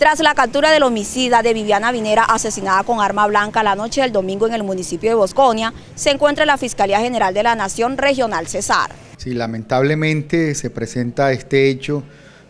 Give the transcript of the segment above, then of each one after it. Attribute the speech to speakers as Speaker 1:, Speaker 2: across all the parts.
Speaker 1: Tras la captura del homicida de Viviana Vinera, asesinada con arma blanca la noche del domingo en el municipio de Bosconia, se encuentra la Fiscalía General de la Nación Regional Cesar.
Speaker 2: Sí, lamentablemente se presenta este hecho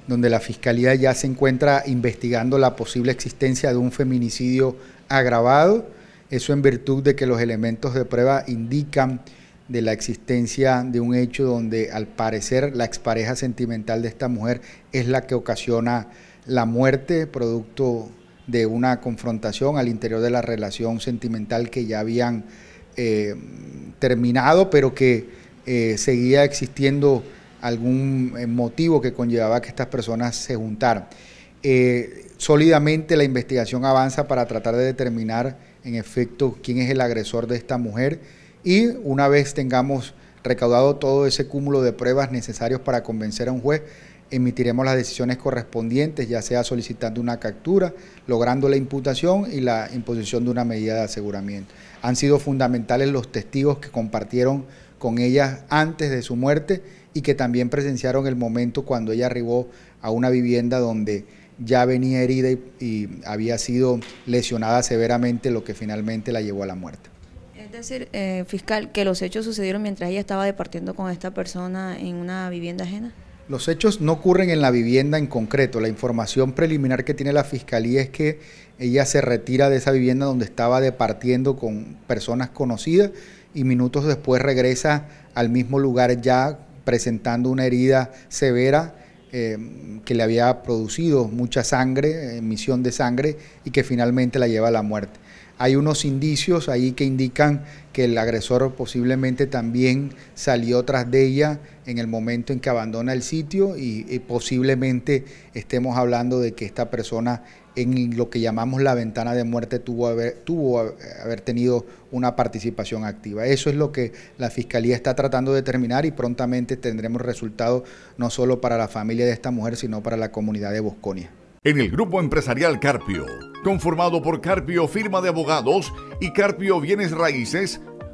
Speaker 2: donde la Fiscalía ya se encuentra investigando la posible existencia de un feminicidio agravado, eso en virtud de que los elementos de prueba indican de la existencia de un hecho donde al parecer la expareja sentimental de esta mujer es la que ocasiona la muerte producto de una confrontación al interior de la relación sentimental que ya habían eh, terminado, pero que eh, seguía existiendo algún eh, motivo que conllevaba que estas personas se juntaran. sólidamente la investigación avanza para tratar de determinar en efecto quién es el agresor de esta mujer y una vez tengamos recaudado todo ese cúmulo de pruebas necesarios para convencer a un juez, emitiremos las decisiones correspondientes, ya sea solicitando una captura, logrando la imputación y la imposición de una medida de aseguramiento. Han sido fundamentales los testigos que compartieron con ella antes de su muerte y que también presenciaron el momento cuando ella arribó a una vivienda donde ya venía herida y, y había sido lesionada severamente, lo que finalmente la llevó a la muerte
Speaker 1: decir, eh, fiscal, que los hechos sucedieron mientras ella estaba departiendo con esta persona en una vivienda ajena.
Speaker 2: Los hechos no ocurren en la vivienda en concreto. La información preliminar que tiene la fiscalía es que ella se retira de esa vivienda donde estaba departiendo con personas conocidas y minutos después regresa al mismo lugar ya presentando una herida severa Em, que le había producido mucha sangre, emisión de sangre, y que finalmente la lleva a la muerte. Hay unos indicios ahí que indican que el agresor posiblemente también salió tras de ella en el momento en que abandona el sitio y posiblemente estemos hablando de que esta persona en lo que llamamos la ventana de muerte tuvo haber, tuvo haber tenido una participación activa. Eso es lo que la Fiscalía está tratando de determinar y prontamente tendremos resultados no solo para la familia de esta mujer, sino para la comunidad de Bosconia. En el grupo
Speaker 1: empresarial Carpio, conformado por Carpio Firma de Abogados y Carpio Bienes Raíces,